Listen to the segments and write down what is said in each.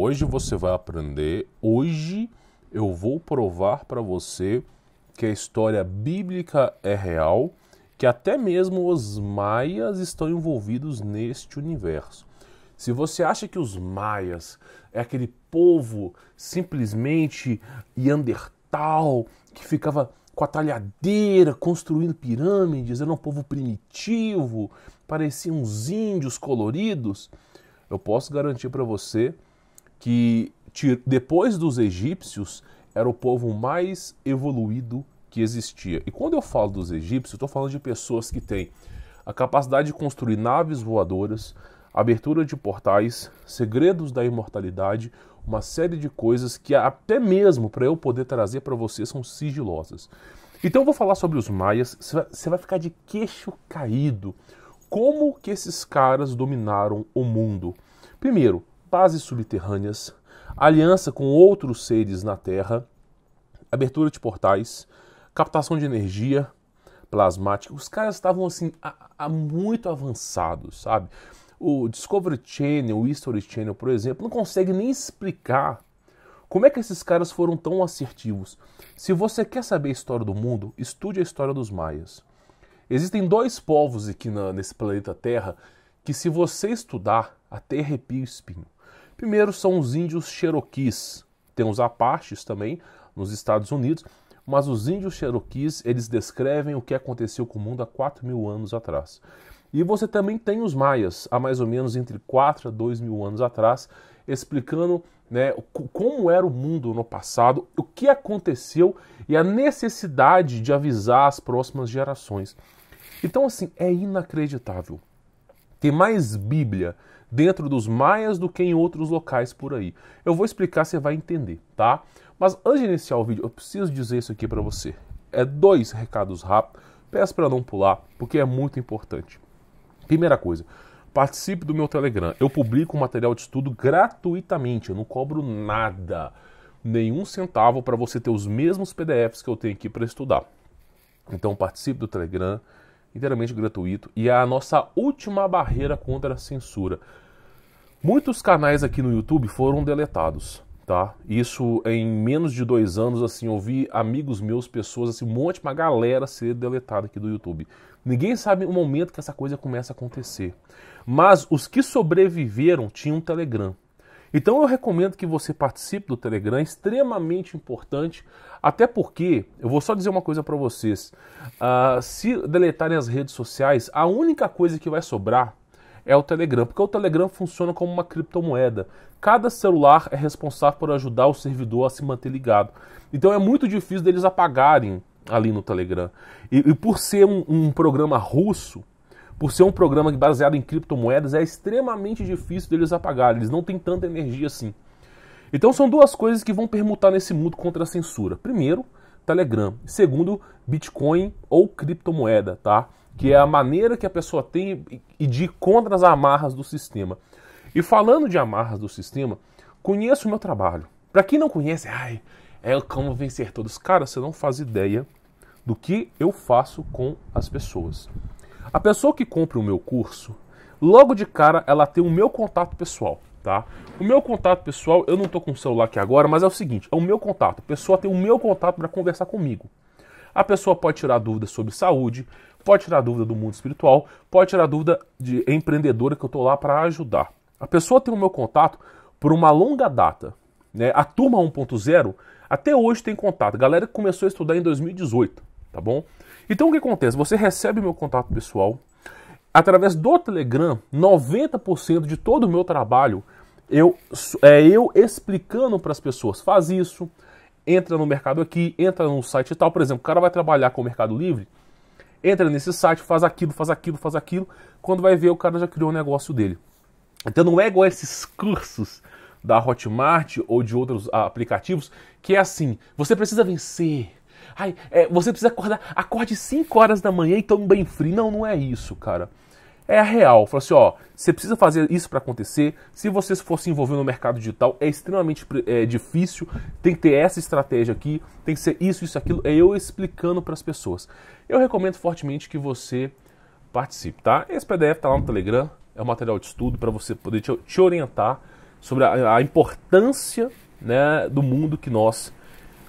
Hoje você vai aprender, hoje eu vou provar para você que a história bíblica é real, que até mesmo os maias estão envolvidos neste universo. Se você acha que os maias é aquele povo simplesmente Yandertal que ficava com a talhadeira construindo pirâmides, era um povo primitivo, pareciam uns índios coloridos, eu posso garantir para você que depois dos egípcios era o povo mais evoluído que existia. E quando eu falo dos egípcios, estou falando de pessoas que têm a capacidade de construir naves voadoras, abertura de portais, segredos da imortalidade, uma série de coisas que até mesmo para eu poder trazer para você são sigilosas. Então eu vou falar sobre os maias, você vai ficar de queixo caído. Como que esses caras dominaram o mundo? Primeiro, pazes subterrâneas, aliança com outros seres na Terra, abertura de portais, captação de energia plasmática. Os caras estavam assim a, a muito avançados, sabe? O Discovery Channel, o History Channel, por exemplo, não consegue nem explicar como é que esses caras foram tão assertivos? Se você quer saber a história do mundo, estude a história dos maias. Existem dois povos aqui na, nesse planeta Terra que, se você estudar, até arrepia o espinho. Primeiro são os índios Cherokees, tem os Apaches também nos Estados Unidos, mas os índios Cherokees eles descrevem o que aconteceu com o mundo há 4 mil anos atrás. E você também tem os maias, há mais ou menos entre 4 a 2 mil anos atrás, explicando né, como era o mundo no passado, o que aconteceu e a necessidade de avisar as próximas gerações. Então, assim, é inacreditável. Tem mais Bíblia dentro dos maias do que em outros locais por aí. Eu vou explicar, você vai entender, tá? Mas antes de iniciar o vídeo, eu preciso dizer isso aqui para você. É dois recados rápidos. Peço para não pular, porque é muito importante. Primeira coisa, participe do meu Telegram. Eu publico material de estudo gratuitamente, eu não cobro nada, nenhum centavo para você ter os mesmos PDFs que eu tenho aqui para estudar. Então participe do Telegram inteiramente gratuito e é a nossa última barreira contra a censura. Muitos canais aqui no YouTube foram deletados, tá? Isso em menos de dois anos, assim, eu vi amigos meus, pessoas, assim, um monte, uma galera ser deletada aqui do YouTube. Ninguém sabe o momento que essa coisa começa a acontecer. Mas os que sobreviveram tinham um Telegram. Então eu recomendo que você participe do Telegram, é extremamente importante, até porque, eu vou só dizer uma coisa para vocês, uh, se deletarem as redes sociais, a única coisa que vai sobrar é o Telegram, porque o Telegram funciona como uma criptomoeda. Cada celular é responsável por ajudar o servidor a se manter ligado. Então é muito difícil deles apagarem ali no Telegram. E, e por ser um, um programa russo, por ser um programa baseado em criptomoedas, é extremamente difícil deles apagar, eles não têm tanta energia assim. Então são duas coisas que vão permutar nesse mundo contra a censura. Primeiro, Telegram. Segundo, Bitcoin ou criptomoeda, tá? Que é a maneira que a pessoa tem e de contra as amarras do sistema. E falando de amarras do sistema, conheço o meu trabalho. Para quem não conhece, ai, é como vencer todos. Cara, você não faz ideia do que eu faço com as pessoas. A pessoa que compra o meu curso, logo de cara ela tem o meu contato pessoal, tá? O meu contato pessoal, eu não tô com o celular aqui agora, mas é o seguinte, é o meu contato. A pessoa tem o meu contato para conversar comigo. A pessoa pode tirar dúvidas sobre saúde, pode tirar dúvida do mundo espiritual, pode tirar dúvida de empreendedora que eu tô lá para ajudar. A pessoa tem o meu contato por uma longa data, né? A turma 1.0 até hoje tem contato. A galera que começou a estudar em 2018, tá bom? Então o que acontece? Você recebe meu contato pessoal. Através do Telegram, 90% de todo o meu trabalho eu, é eu explicando para as pessoas: faz isso, entra no mercado aqui, entra no site e tal. Por exemplo, o cara vai trabalhar com o Mercado Livre, entra nesse site, faz aquilo, faz aquilo, faz aquilo. Quando vai ver, o cara já criou o um negócio dele. Então não é igual esses cursos da Hotmart ou de outros ah, aplicativos que é assim: você precisa vencer, ai, é, você precisa acordar, acorde 5 horas da manhã e tome bem frio. Não, não é isso, cara. É a real. Fala assim, ó, você precisa fazer isso para acontecer. Se você for se envolver no mercado digital, é extremamente é, difícil. Tem que ter essa estratégia aqui, tem que ser isso, isso, aquilo. É eu explicando para as pessoas. Eu recomendo fortemente que você participe, tá? Esse PDF tá lá no Telegram, é um material de estudo para você poder te, te, orientar sobre a, a importância né, do mundo que nós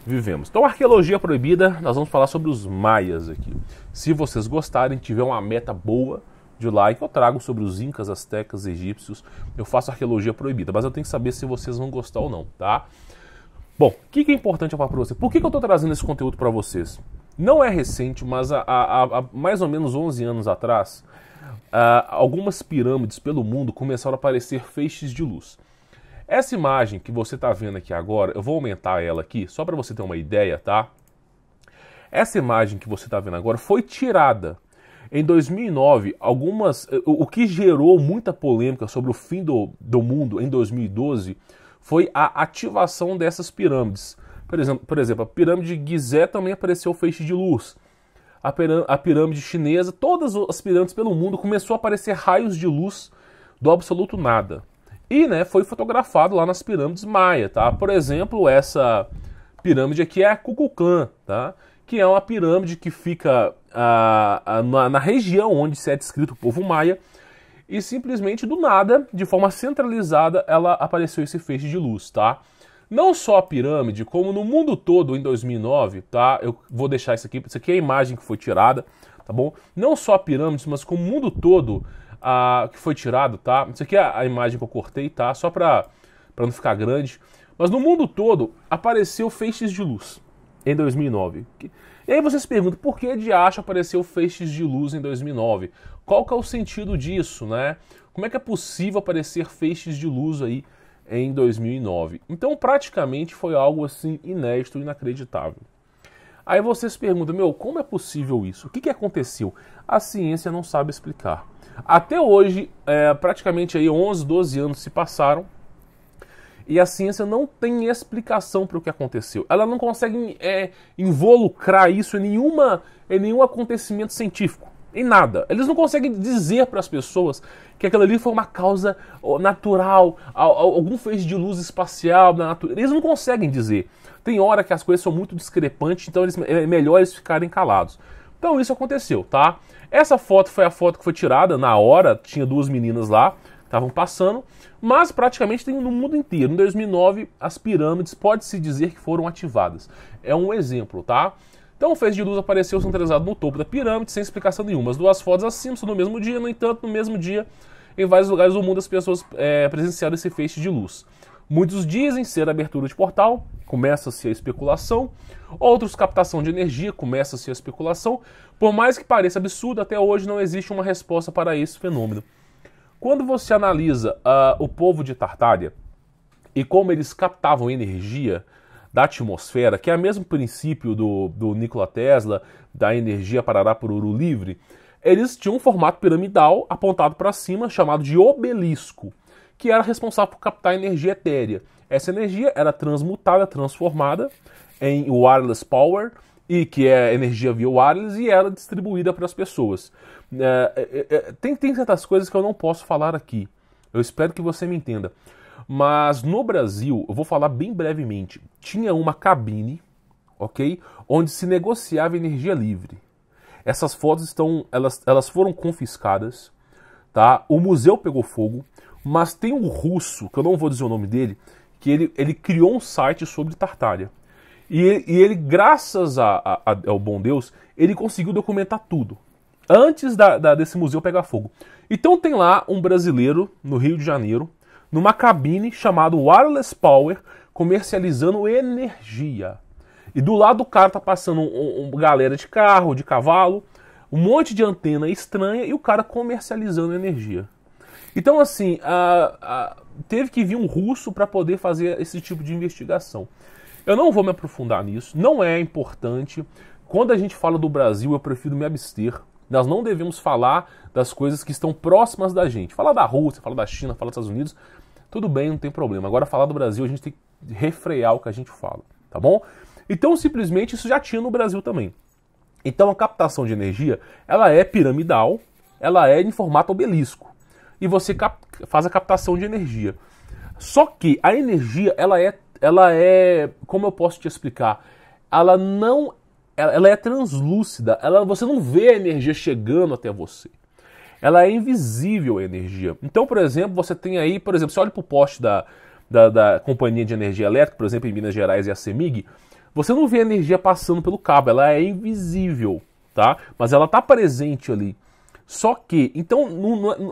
vivemos. Então, arqueologia proibida, nós vamos falar sobre os maias aqui. Se vocês gostarem, tiver uma meta boa de like, eu trago sobre os incas, astecas, egípcios. Eu faço arqueologia proibida, mas eu tenho que saber se vocês vão gostar ou não, tá? Bom, o que, que, é importante eu falar para vocês? Por que, que eu estou trazendo esse conteúdo para vocês? Não é recente, mas há, há, há, mais ou menos 11 anos atrás, ah, algumas pirâmides pelo mundo começaram a aparecer feixes de luz. Essa imagem que você está vendo aqui agora, eu vou aumentar ela aqui só para você ter uma ideia, tá? Essa imagem que você está vendo agora foi tirada em 2009, algumas, eh, o que gerou muita polêmica sobre o fim do, do mundo em 2012 foi a ativação dessas pirâmides. Por exemplo, por exemplo a pirâmide de Gizé também apareceu feixe de luz. A, a pirâmide chinesa, todas as pirâmides pelo mundo começou a aparecer raios de luz do absoluto nada. E né, foi fotografado lá nas pirâmides maia, tá? Por exemplo, essa pirâmide aqui é a Cucucã, tá? Que é uma pirâmide que fica a, ah, a, ah, na, na, região onde se é descrito o povo maia. E simplesmente do nada, de forma centralizada, ela apareceu esse feixe de luz, tá? Não só a pirâmide, como no mundo todo em 2009, tá? Eu vou deixar isso aqui, isso aqui é a imagem que foi tirada, tá bom? Não só a pirâmide, mas como o mundo todo que foi tirado, tá? Isso aqui é a imagem que eu cortei, tá? Só para não ficar grande. Mas no mundo todo apareceu feixes de luz em 2009. E aí você se pergunta, por que de acho apareceu feixes de luz em 2009? Qual que é o sentido disso, né? Como é que é possível aparecer feixes de luz aí em 2009? Então praticamente foi algo assim inédito, inacreditável. Aí você se pergunta, meu, como é possível isso? O que, que aconteceu? A ciência não sabe explicar. Até hoje, é, praticamente aí 11, 12 anos se passaram e a ciência não tem explicação para o que aconteceu. Ela não consegue é, involucrar isso em, nenhuma, em nenhum acontecimento científico, em nada. Eles não conseguem dizer para as pessoas que aquilo ali foi uma causa natural, algum feixe de luz espacial na natureza. Eles não conseguem dizer. Tem hora que as coisas são muito discrepantes, então eles, é, é melhor eles ficarem calados. Então isso aconteceu, tá? Essa foto foi a foto que foi tirada na hora, tinha duas meninas lá, estavam passando, mas praticamente tem no mundo inteiro. Em 2009, as pirâmides pode-se dizer que foram ativadas. É um exemplo, tá? Então o feixe de luz apareceu centralizado no topo da pirâmide, sem explicação nenhuma. As duas fotos acima são no mesmo dia, no entanto, no mesmo dia, em vários lugares do mundo, as pessoas é, presenciaram esse feixe de luz. Muitos dizem ser abertura de portal, começa-se a especulação. Outros, captação de energia, começa-se a especulação. Por mais que pareça absurdo, até hoje não existe uma resposta para esse fenômeno. Quando você analisa uh, o povo de Tartária e como eles captavam energia da atmosfera, que é o mesmo princípio do, do Nikola Tesla, da energia parará por ouro livre, eles tinham um formato piramidal apontado para cima, chamado de obelisco que era responsável por captar energia etérea. Essa energia era transmutada, transformada em wireless power, e que é energia via wireless, e era é distribuída para as pessoas. É é, é, é, tem, tem certas coisas que eu não posso falar aqui. Eu espero que você me entenda. Mas no Brasil, eu vou falar bem brevemente, tinha uma cabine, ok? Onde se negociava energia livre. Essas fotos estão, elas, elas foram confiscadas, tá? O museu pegou fogo. Mas tem um russo, que eu não vou dizer o nome dele, que ele, ele criou um site sobre Tartária. E ele, e ele graças a, a, ao bom Deus, ele conseguiu documentar tudo. Antes da, da, desse museu pegar fogo. Então tem lá um brasileiro, no Rio de Janeiro, numa cabine chamada Wireless Power, comercializando energia. E do lado do cara tá passando um, um, galera de carro, de cavalo, um monte de antena estranha e o cara comercializando energia. Então, assim, teve que vir um russo para poder fazer esse tipo de investigação. Eu não vou me aprofundar nisso, não é importante. Quando a gente fala do Brasil, eu prefiro me abster. Nós não devemos falar das coisas que estão próximas da gente. Falar da Rússia, falar da China, falar dos Estados Unidos, tudo bem, não tem problema. Agora, falar do Brasil, a gente tem que refrear o que a gente fala, tá bom? Então, simplesmente, isso já tinha no Brasil também. Então, a captação de energia, ela é piramidal, ela é em formato obelisco e você faz a captação de energia. Só que a energia, ela é, ela é, como eu posso te explicar, ela não, ela, ela é translúcida, ela, você não vê a energia chegando até você. Ela é invisível a energia. Então, por exemplo, você tem aí, por exemplo, você olha para o poste da, da, da, companhia de energia elétrica, por exemplo, em Minas Gerais e a CEMIG, você não vê a energia passando pelo cabo, ela é invisível, tá? Mas ela está presente ali. Só que, então,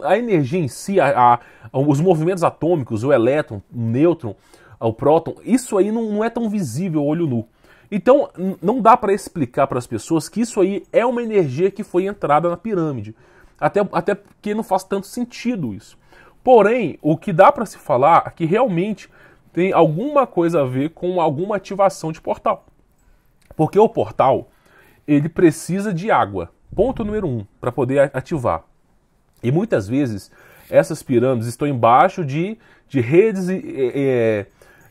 é, a energia em si, a, a, os movimentos atômicos, o elétron, o nêutron, o próton, isso aí não, não é tão visível ao olho nu. Então, não dá para explicar para as pessoas que isso aí é uma energia que foi entrada na pirâmide. Até, até porque não faz tanto sentido isso. Porém, o que dá para se falar é que realmente tem alguma coisa a ver com alguma ativação de portal. Porque o portal, ele precisa de água. Ponto número um, para poder ativar. E muitas vezes essas pirâmides estão embaixo de, de redes é,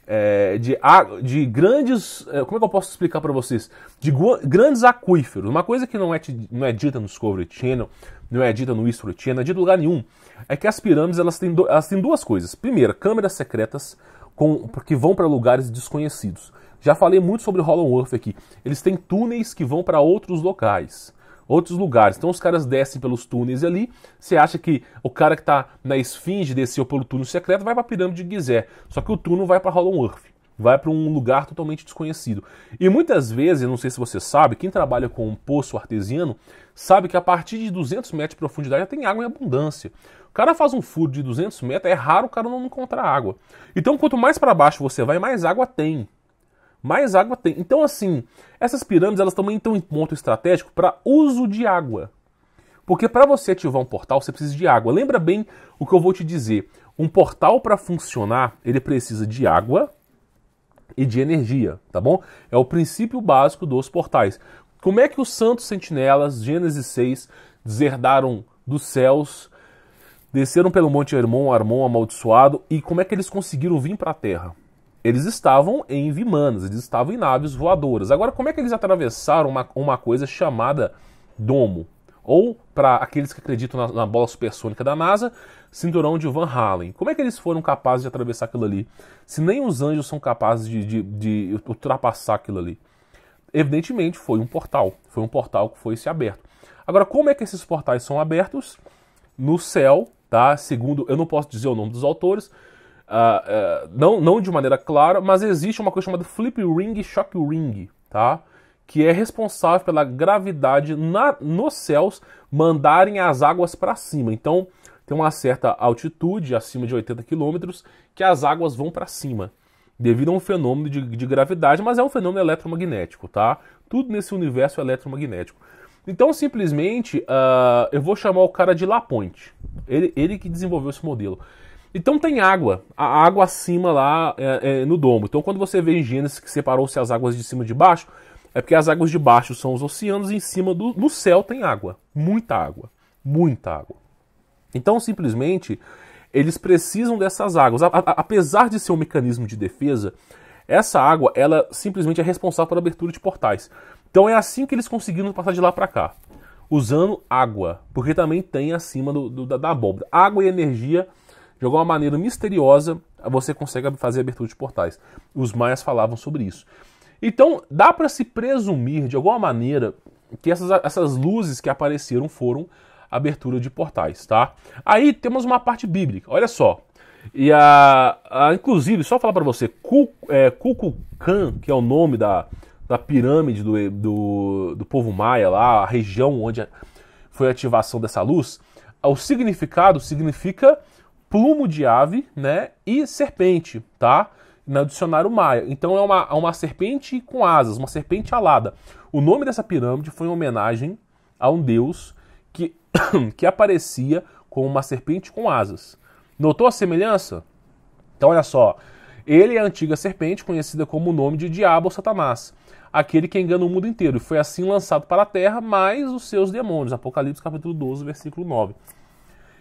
é, de, de grandes. É, como é que eu posso explicar para vocês? De grandes aquíferos. Uma coisa que não é, não é dita no Discovery Channel, não é dita no History Channel, não é dita em lugar nenhum, é que as pirâmides elas têm, elas têm duas coisas. Primeiro, câmeras secretas com, que vão para lugares desconhecidos. Já falei muito sobre Hollow Earth aqui. Eles têm túneis que vão para outros locais outros lugares. Então os caras descem pelos túneis ali. Você acha que o cara que está na esfinge desceu pelo túnel secreto vai para a pirâmide de Gizé. Só que o túnel vai para Hollow Earth. Vai para um lugar totalmente desconhecido. E muitas vezes, não sei se você sabe, quem trabalha com um poço artesiano sabe que a partir de 200 metros de profundidade já tem água em abundância. O cara faz um furo de 200 metros, é raro o cara não encontrar água. Então, quanto mais para baixo você vai, mais água tem mais água tem. Então, assim, essas pirâmides elas também estão em ponto estratégico para uso de água. Porque para você ativar um portal, você precisa de água. Lembra bem o que eu vou te dizer. Um portal para funcionar, ele precisa de água e de energia, tá bom? É o princípio básico dos portais. Como é que os Santos Sentinelas, Gênesis 6, deserdaram dos céus, desceram pelo Monte Hermon, Armon amaldiçoado, e como é que eles conseguiram vir para a Terra? Eles estavam em vimanas, eles estavam em naves voadoras. Agora, como é que eles atravessaram uma, uma coisa chamada domo? Ou, para aqueles que acreditam na, na, bola supersônica da NASA, cinturão de Van Halen. Como é que eles foram capazes de atravessar aquilo ali? Se nem os anjos são capazes de, de, de ultrapassar aquilo ali. Evidentemente, foi um portal. Foi um portal que foi se aberto. Agora, como é que esses portais são abertos? No céu, tá? Segundo, eu não posso dizer o nome dos autores, Uh, não, não de maneira clara, mas existe uma coisa chamada flip ring shock ring, tá? Que é responsável pela gravidade na, nos céus mandarem as águas para cima. Então, tem uma certa altitude, acima de 80 quilômetros, que as águas vão para cima, devido a um fenômeno de, de gravidade, mas é um fenômeno eletromagnético, tá? Tudo nesse universo é eletromagnético. Então, simplesmente, uh, eu vou chamar o cara de Lapointe. Ele, ele que desenvolveu esse modelo. Então tem água, a água acima lá é, é, no domo. Então quando você vê em Gênesis que separou-se as águas de cima e de baixo, é porque as águas de baixo são os oceanos e em cima do no céu tem água, muita água, muita água. Então simplesmente eles precisam dessas águas. A, a, apesar de ser um mecanismo de defesa, essa água ela simplesmente é responsável pela abertura de portais. Então é assim que eles conseguiram passar de lá para cá, usando água, porque também tem acima do, do, da, da abóbora. Água e energia de alguma maneira misteriosa, você consegue fazer abertura de portais. Os maias falavam sobre isso. Então, dá para se presumir, de alguma maneira, que essas, essas luzes que apareceram foram abertura de portais, tá? Aí temos uma parte bíblica, olha só. E a, a inclusive, só falar para você, é, Kukulkan, é, que é o nome da, da pirâmide do, do, do povo maia lá, a região onde foi a ativação dessa luz, o significado significa plumo de ave, né? E serpente, tá? No dicionário maia. Então é uma, uma serpente com asas, uma serpente alada. O nome dessa pirâmide foi em homenagem a um deus que, que aparecia com uma serpente com asas. Notou a semelhança? Então olha só. Ele é a antiga serpente, conhecida como o nome de Diabo ou Satanás, aquele que engana o mundo inteiro, e foi assim lançado para a terra, mais os seus demônios. Apocalipse capítulo 12, versículo 9.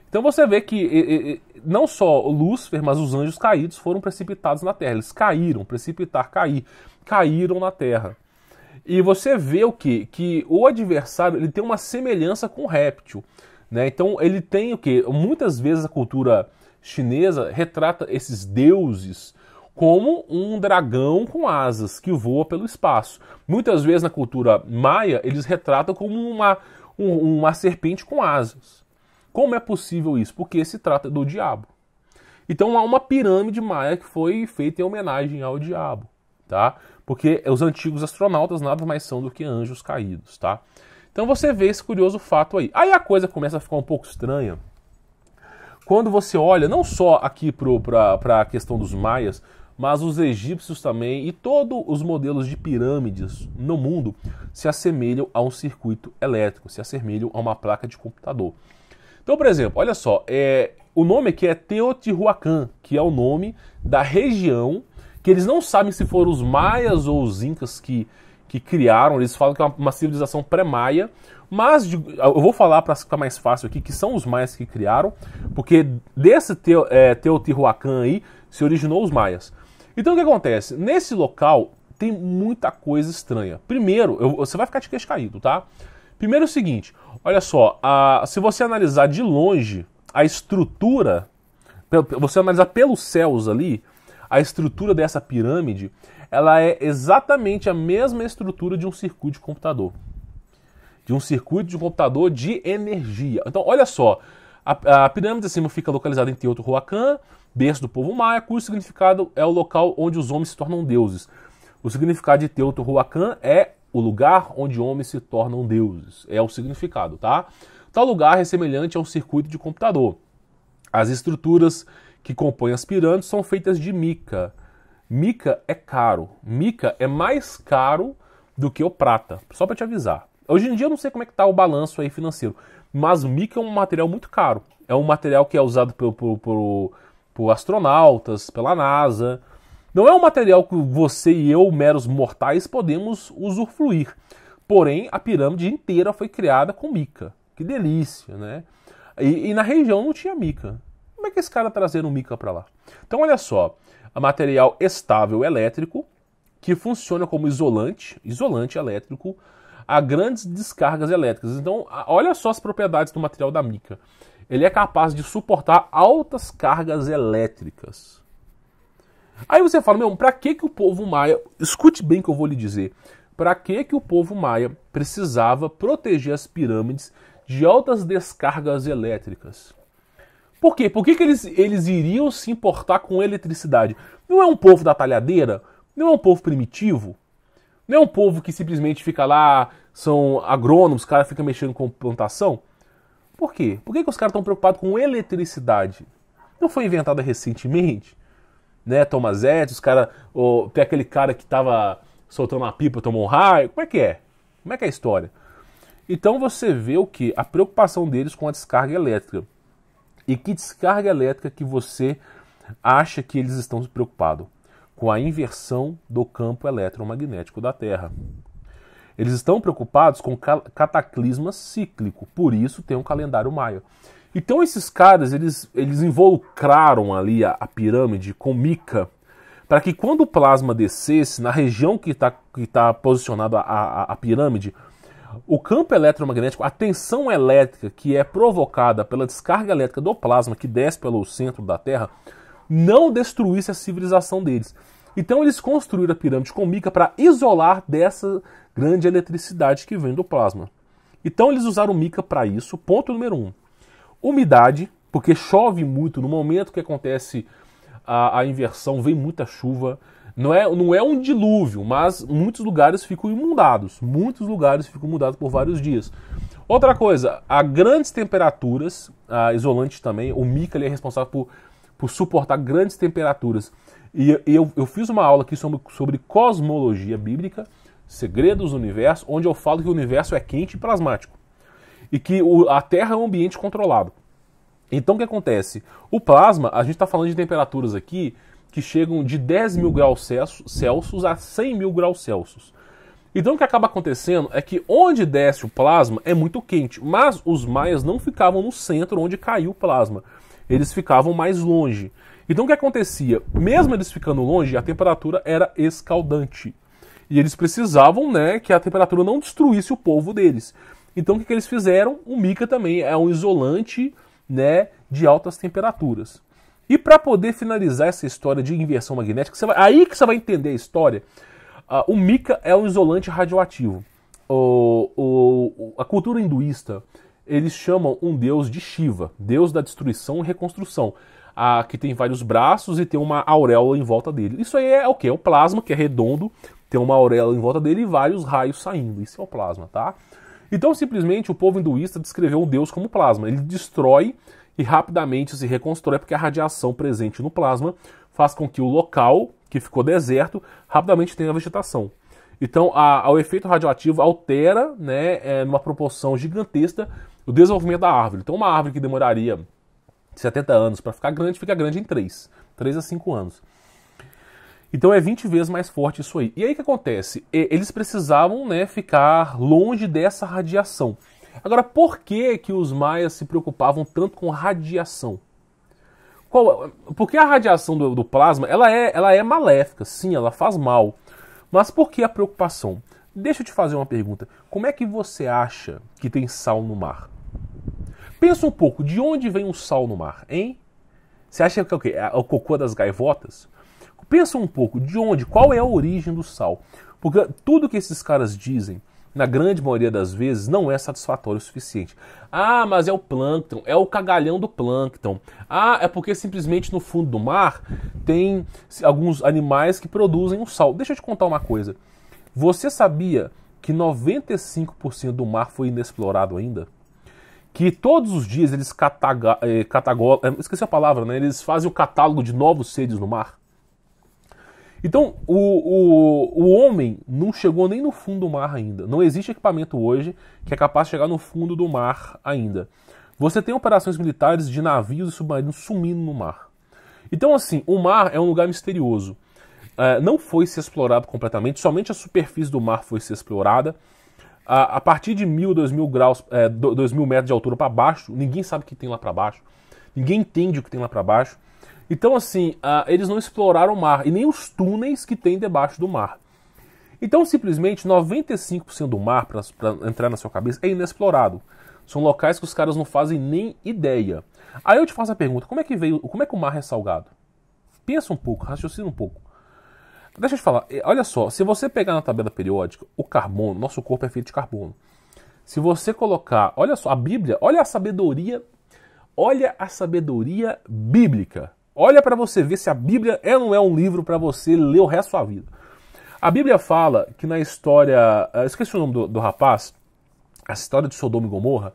Então você vê que e, e, não só Lúcifer, mas os anjos caídos foram precipitados na terra. Eles caíram, precipitar, cair. Caíram na terra. E você vê o que? Que o adversário ele tem uma semelhança com o réptil. Né? Então ele tem o que? Muitas vezes a cultura chinesa retrata esses deuses como um dragão com asas que voa pelo espaço. Muitas vezes na cultura maia eles retratam como uma, um, uma serpente com asas. Como é possível isso? Porque se trata do diabo. Então há uma pirâmide maia que foi feita em homenagem ao diabo, tá? Porque os antigos astronautas nada mais são do que anjos caídos, tá? Então você vê esse curioso fato aí. Aí a coisa começa a ficar um pouco estranha. Quando você olha não só aqui para a questão dos maias, mas os egípcios também e todos os modelos de pirâmides no mundo se assemelham a um circuito elétrico, se assemelham a uma placa de computador. Então, por exemplo, olha só, é, o nome aqui é Teotihuacan, que é o nome da região que eles não sabem se foram os maias ou os incas que, que criaram, eles falam que é uma, uma civilização pré-maia, mas de, eu vou falar para ficar mais fácil aqui que são os maias que criaram, porque desse teo, é, Teotihuacan aí se originou os maias. Então o que acontece? Nesse local tem muita coisa estranha. Primeiro, eu, você vai ficar de queixo caído, tá? Primeiro é o seguinte, olha só, a, se você analisar de longe a estrutura, você analisar pelos céus ali, a estrutura dessa pirâmide, ela é exatamente a mesma estrutura de um circuito de computador. De um circuito de computador de energia. Então, olha só, a, a pirâmide acima fica localizada em Teotihuacan, berço do povo maia, cujo significado é o local onde os homens se tornam deuses. O significado de Teotihuacan é o lugar onde homens se tornam deuses. É o significado, tá? Tal lugar é semelhante a um circuito de computador. As estruturas que compõem as pirâmides são feitas de mica. Mica é caro. Mica é mais caro do que o prata, só para te avisar. Hoje em dia eu não sei como é que tá o balanço aí financeiro, mas mica é um material muito caro. É um material que é usado por, por, por, por astronautas, pela NASA, não é um material que você e eu, meros mortais, podemos usufruir. Porém, a pirâmide inteira foi criada com mica. Que delícia, né? E, e na região não tinha mica. Como é que esse cara trazeram mica para lá? Então, olha só. Material estável elétrico, que funciona como isolante, isolante elétrico, a grandes descargas elétricas. Então, olha só as propriedades do material da mica. Ele é capaz de suportar altas cargas elétricas. Aí você fala, meu, pra que, que o povo maia. Escute bem o que eu vou lhe dizer. Para que, que o povo maia precisava proteger as pirâmides de altas descargas elétricas? Por quê? Por que, que eles, eles iriam se importar com eletricidade? Não é um povo da talhadeira? Não é um povo primitivo? Não é um povo que simplesmente fica lá, são agrônomos, os caras ficam mexendo com plantação? Por quê? Por que, que os caras estão preocupados com eletricidade? Não foi inventada recentemente? né, Edison, os caras. tem aquele cara que tava soltando uma pipa, tomou um raio. Como é que é? Como é que é a história? Então você vê o que? A preocupação deles com a descarga elétrica. E que descarga elétrica que você acha que eles estão se Com a inversão do campo eletromagnético da Terra. Eles estão preocupados com cataclisma cíclico, por isso tem um calendário maio. Então esses caras, eles, eles involucraram ali a, a pirâmide com mica, para que quando o plasma descesse, na região que está que tá posicionada a, a pirâmide, o campo eletromagnético, a tensão elétrica que é provocada pela descarga elétrica do plasma que desce pelo centro da Terra, não destruísse a civilização deles. Então eles construíram a pirâmide com mica para isolar dessa grande eletricidade que vem do plasma. Então eles usaram mica para isso, ponto número um. Umidade, porque chove muito, no momento que acontece a, a inversão, vem muita chuva. Não é, não é um dilúvio, mas muitos lugares ficam inundados. Muitos lugares ficam inundados por vários dias. Outra coisa, a grandes temperaturas, a isolante também, o Mica é responsável por, por suportar grandes temperaturas. E eu, eu fiz uma aula aqui sobre, sobre cosmologia bíblica, segredos do universo, onde eu falo que o universo é quente e plasmático e que o, a Terra é um ambiente controlado. Então o que acontece? O plasma, a gente está falando de temperaturas aqui que chegam de 10 mil graus Celsius a 100 mil graus Celsius. Então o que acaba acontecendo é que onde desce o plasma é muito quente, mas os maias não ficavam no centro onde caiu o plasma. Eles ficavam mais longe. Então o que acontecia? Mesmo eles ficando longe, a temperatura era escaldante. E eles precisavam, né, que a temperatura não destruísse o povo deles. Então o que, que eles fizeram? O mica também é um isolante né, de altas temperaturas. E para poder finalizar essa história de inversão magnética, vai, aí que você vai entender a história. Uh, o mica é um isolante radioativo. O, o, a cultura hinduísta eles chamam um deus de Shiva, deus da destruição e reconstrução, a, que tem vários braços e tem uma auréola em volta dele. Isso aí é o que? É o plasma que é redondo, tem uma auréola em volta dele e vários raios saindo. Isso é o plasma, tá? Então, simplesmente, o povo hinduísta descreveu o Deus como plasma. Ele destrói e rapidamente se reconstrói, porque a radiação presente no plasma faz com que o local, que ficou deserto, rapidamente tenha vegetação. Então, a, a, o efeito radioativo altera, né, é, numa proporção gigantesca, o desenvolvimento da árvore. Então, uma árvore que demoraria 70 anos para ficar grande, fica grande em 3, 3 a 5 anos. Então é 20 vezes mais forte isso aí. E aí o que acontece? Eles precisavam né, ficar longe dessa radiação. Agora, por que, que os maias se preocupavam tanto com radiação? Qual, porque a radiação do, do plasma ela é, ela é maléfica, sim, ela faz mal. Mas por que a preocupação? Deixa eu te fazer uma pergunta. Como é que você acha que tem sal no mar? Pensa um pouco, de onde vem o sal no mar, hein? Você acha que é o quê? É o cocô das gaivotas? pensa um pouco de onde, qual é a origem do sal. Porque tudo que esses caras dizem, na grande maioria das vezes, não é satisfatório o suficiente. Ah, mas é o plâncton, é o cagalhão do plâncton. Ah, é porque simplesmente no fundo do mar tem alguns animais que produzem o sal. Deixa eu te contar uma coisa. Você sabia que 95% do mar foi inexplorado ainda? que todos os dias eles cataga, eh, catagolam, eh, esqueci a palavra, né? Eles fazem o catálogo de novos seres no mar. Então, o, o, o homem não chegou nem no fundo do mar ainda. Não existe equipamento hoje que é capaz de chegar no fundo do mar ainda. Você tem operações militares de navios e submarinos sumindo no mar. Então, assim, o mar é um lugar misterioso. Uh, não foi se explorado completamente, somente a superfície do mar foi se explorada. Uh, a partir de mil, dois mil graus, uh, dois mil metros de altura para baixo, ninguém sabe o que tem lá para baixo. Ninguém entende o que tem lá para baixo. Então, assim, uh, eles não exploraram o mar e nem os túneis que tem debaixo do mar. Então, simplesmente, 95% do mar, para entrar na sua cabeça, é inexplorado. São locais que os caras não fazem nem ideia. Aí eu te faço a pergunta: como é que veio, como é que o mar é salgado? Pensa um pouco, raciocina um pouco. Deixa eu te falar, eh, olha só, se você pegar na tabela periódica o carbono, nosso corpo é feito de carbono. Se você colocar, olha só, a Bíblia, olha a sabedoria, olha a sabedoria bíblica. Olha para você ver se a Bíblia é ou não é um livro para você ler o resto da sua vida. A Bíblia fala que na história. Ah, esqueci o nome do, do rapaz, a história de Sodoma e Gomorra,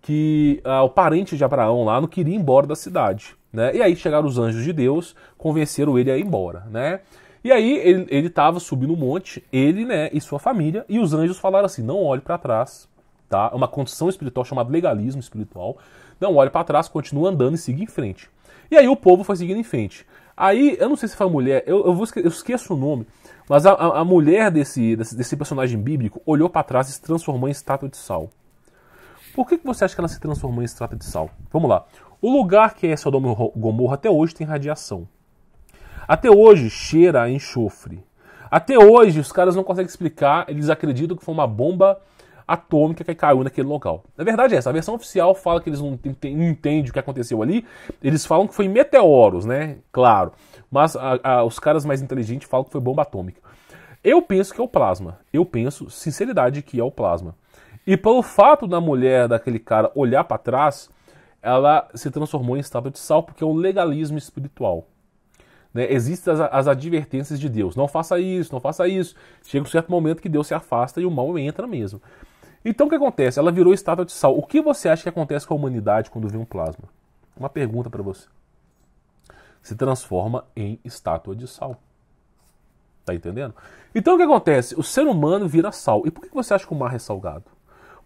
que ah, o parente de Abraão lá não queria ir embora da cidade. Né? E aí chegaram os anjos de Deus, convenceram ele a ir embora. Né? E aí ele estava subindo um monte, ele né, e sua família, e os anjos falaram assim: não olhe para trás. Tá? É uma condição espiritual chamada legalismo espiritual. Não olhe para trás, continue andando e siga em frente. E aí o povo foi seguindo em frente. Aí, eu não sei se foi a mulher, eu, eu, vou, eu esqueço o nome, mas a, a, a mulher desse, desse, desse, personagem bíblico olhou para trás e se transformou em estátua de sal. Por que, que você acha que ela se transformou em estátua de sal? Vamos lá. O lugar que é Sodoma e Gomorra até hoje tem radiação. Até hoje cheira a enxofre. Até hoje os caras não conseguem explicar, eles acreditam que foi uma bomba atômica que caiu naquele local. Na verdade é essa, a versão oficial fala que eles não entendem o que aconteceu ali, eles falam que foi meteoros, né? Claro. Mas a, a, os caras mais inteligentes falam que foi bomba atômica. Eu penso que é o plasma. Eu penso, sinceridade, que é o plasma. E pelo fato da mulher daquele cara olhar para trás, ela se transformou em estátua de sal, porque é um legalismo espiritual. Né, existem as, as, advertências de Deus. Não faça isso, não faça isso. Chega um certo momento que Deus se afasta e o mal entra mesmo. Então o que acontece? Ela virou estátua de sal. O que você acha que acontece com a humanidade quando vê um plasma? Uma pergunta para você. Se transforma em estátua de sal. Tá entendendo? Então o que acontece? O ser humano vira sal. E por que você acha que o mar é salgado?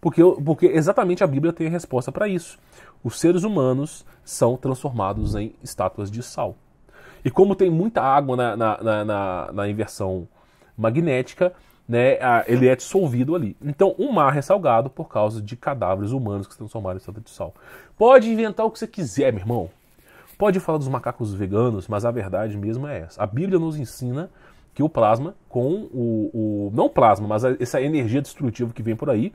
Porque, porque exatamente a Bíblia tem a resposta para isso. Os seres humanos são transformados em estátuas de sal. E como tem muita água na, na, na, na, na inversão magnética, né, ele é dissolvido ali. Então, o mar é salgado por causa de cadáveres humanos que se transformaram em sal de sal. Pode inventar o que você quiser, meu irmão. Pode falar dos macacos veganos, mas a verdade mesmo é essa. A Bíblia nos ensina que o plasma, com o. o não plasma, mas a, essa energia destrutiva que vem por aí,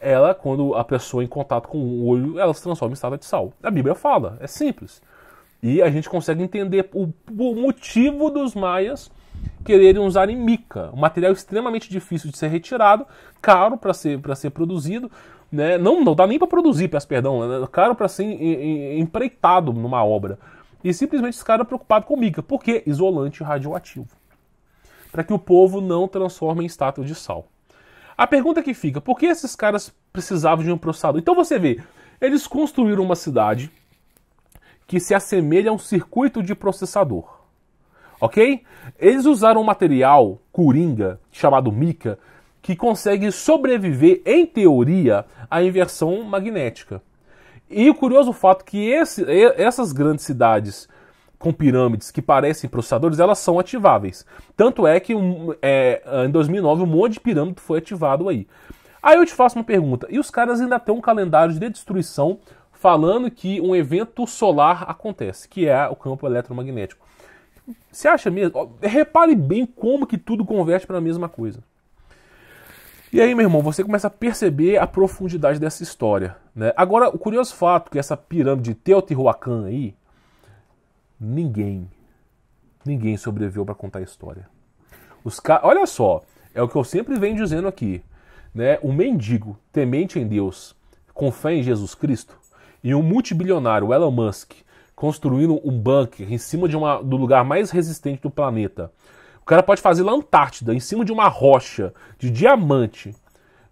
ela, quando a pessoa em contato com o olho, ela se transforma em sal de sal. A Bíblia fala, é simples. E a gente consegue entender o, o motivo dos maias quererem usar em mica, um material extremamente difícil de ser retirado, caro para ser, ser produzido, né? não, não dá nem para produzir, peço perdão, né? caro para ser em, em, empreitado numa obra. E simplesmente esse cara é preocupado com mica, porque isolante radioativo. Para que o povo não transforme em estátua de sal. A pergunta que fica, por que esses caras precisavam de um processador? Então você vê, eles construíram uma cidade que se assemelha a um circuito de processador ok? Eles usaram um material coringa chamado mica que consegue sobreviver, em teoria, à inversão magnética. E o curioso fato é que esse, essas grandes cidades com pirâmides que parecem processadores, elas são ativáveis. Tanto é que um, é, em 2009 um monte de pirâmide foi ativado aí. Aí eu te faço uma pergunta, e os caras ainda têm um calendário de destruição falando que um evento solar acontece, que é o campo eletromagnético. Você acha mesmo? Repare bem como que tudo converte para a mesma coisa. E aí, meu irmão, você começa a perceber a profundidade dessa história. Né? Agora, o curioso fato é que essa pirâmide de Teotihuacan aí, ninguém, ninguém sobreviveu para contar a história. Os ca... Olha só, é o que eu sempre venho dizendo aqui. Né? Um mendigo temente em Deus, com fé em Jesus Cristo, e um multibilionário, Elon Musk, construíram um bunker em cima de uma, do lugar mais resistente do planeta. O cara pode fazer lá Antártida, em cima de uma rocha de diamante.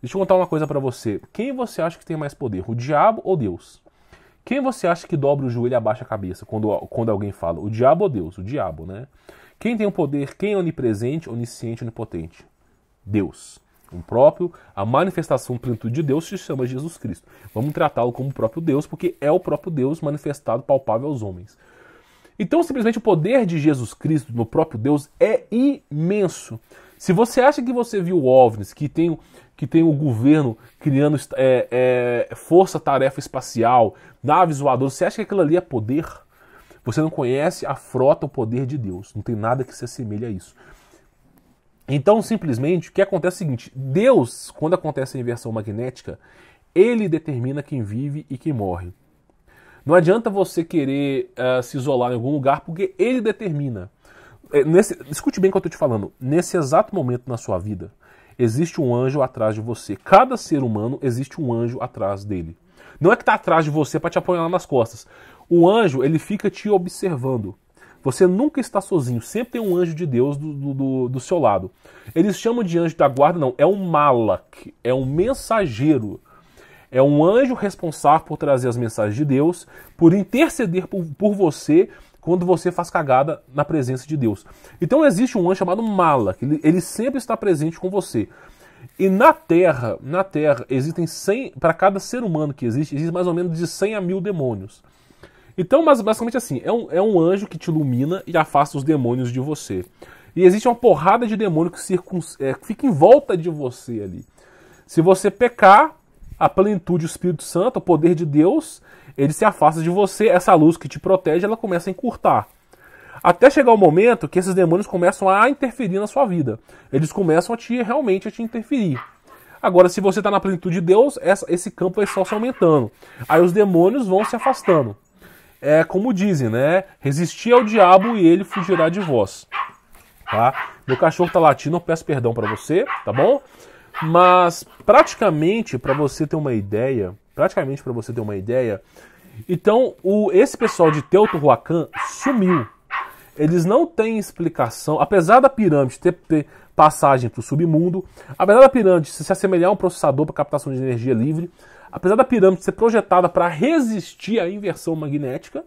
Deixa eu contar uma coisa para você. Quem você acha que tem mais poder, o diabo ou Deus? Quem você acha que dobra o joelho e abaixa a cabeça quando, quando alguém fala? O diabo ou Deus? O diabo, né? Quem tem o poder? Quem é onipresente, onisciente, onipotente? Deus. O próprio, a manifestação plenitude de Deus se chama Jesus Cristo. Vamos tratá-lo como o próprio Deus, porque é o próprio Deus manifestado, palpável aos homens. Então, simplesmente o poder de Jesus Cristo no próprio Deus é imenso. Se você acha que você viu OVNIs, que tem, que tem o governo criando é, é, força-tarefa espacial, naves voadoras, você acha que aquilo ali é poder? Você não conhece a frota, o poder de Deus. Não tem nada que se assemelhe a isso. Então, simplesmente, o que acontece é o seguinte: Deus, quando acontece a inversão magnética, ele determina quem vive e quem morre. Não adianta você querer uh, se isolar em algum lugar, porque ele determina. É, nesse, escute bem o que eu estou te falando. Nesse exato momento na sua vida, existe um anjo atrás de você. Cada ser humano existe um anjo atrás dele. Não é que está atrás de você para te apoiar nas costas. O anjo, ele fica te observando. Você nunca está sozinho, sempre tem um anjo de Deus do, do, do seu lado. Eles chamam de anjo da guarda, não, é um malak, é um mensageiro. É um anjo responsável por trazer as mensagens de Deus, por interceder por, por você quando você faz cagada na presença de Deus. Então existe um anjo chamado Malak, ele, ele sempre está presente com você. E na Terra, na Terra existem 100, para cada ser humano que existe, existe mais ou menos de 100 a mil demônios. Então, mas, basicamente assim, é um, é um anjo que te ilumina e afasta os demônios de você. E existe uma porrada de demônio que, circun... É, fica em volta de você ali. Se você pecar, a plenitude, do Espírito Santo, o poder de Deus, ele se afasta de você, essa luz que te protege, ela começa a encurtar. Até chegar o momento que esses demônios começam a interferir na sua vida. Eles começam a te realmente a te interferir. Agora, se você está na plenitude de Deus, essa, esse campo vai é só se aumentando. Aí os demônios vão se afastando é como dizem, né? Resistir ao diabo e ele fugirá de vós. Tá? Meu cachorro tá latindo, eu peço perdão para você, tá bom? Mas praticamente para você ter uma ideia, praticamente para você ter uma ideia, então o esse pessoal de Teotihuacan sumiu. Eles não têm explicação, apesar da pirâmide ter, ter passagem para o submundo, apesar da pirâmide se assemelhar a um processador para captação de energia livre, apesar da pirâmide ser projetada para resistir à inversão magnética,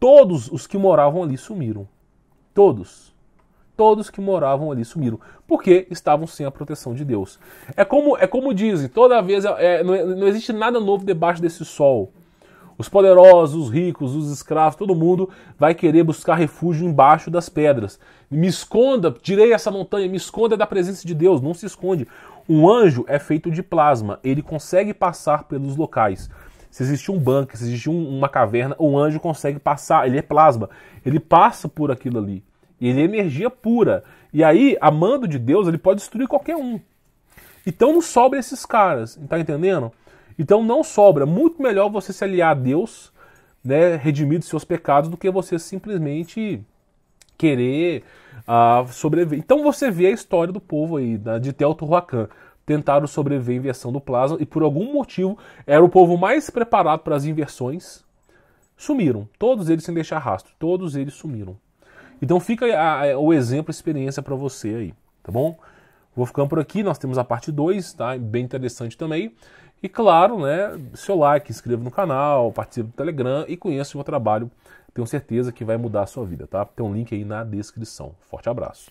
todos os que moravam ali sumiram. Todos. Todos que moravam ali sumiram, porque estavam sem a proteção de Deus. É como é como dizem, toda vez é, não, não existe nada novo debaixo desse sol. Os poderosos, os ricos, os escravos, todo mundo vai querer buscar refúgio embaixo das pedras. Me esconda, direi essa montanha, me esconda da presença de Deus, não se esconde. Um anjo é feito de plasma, ele consegue passar pelos locais. Se existe um banco, se existe um, uma caverna, o um anjo consegue passar, ele é plasma, ele passa por aquilo ali. Ele é energia pura. E aí, a mando de Deus, ele pode destruir qualquer um. Então não sobra esses caras, tá entendendo? Então não sobra. Muito melhor você se aliar a Deus, né, redimir dos seus pecados, do que você simplesmente querer a sobreviver. Então você vê a história do povo aí, da, de Teotihuacan. Tentaram sobreviver à inversão do plasma e por algum motivo era o povo mais preparado para as inversões. Sumiram. Todos eles sem deixar rastro. Todos eles sumiram. Então fica a, a, o exemplo, a experiência para você aí, tá bom? Vou ficando por aqui, nós temos a parte 2, tá? Bem interessante também. E claro, né, seu like, inscreva no canal, participe do Telegram e conheça o meu trabalho tenho certeza que vai mudar a sua vida, tá? Tem um link aí na descrição. Forte abraço.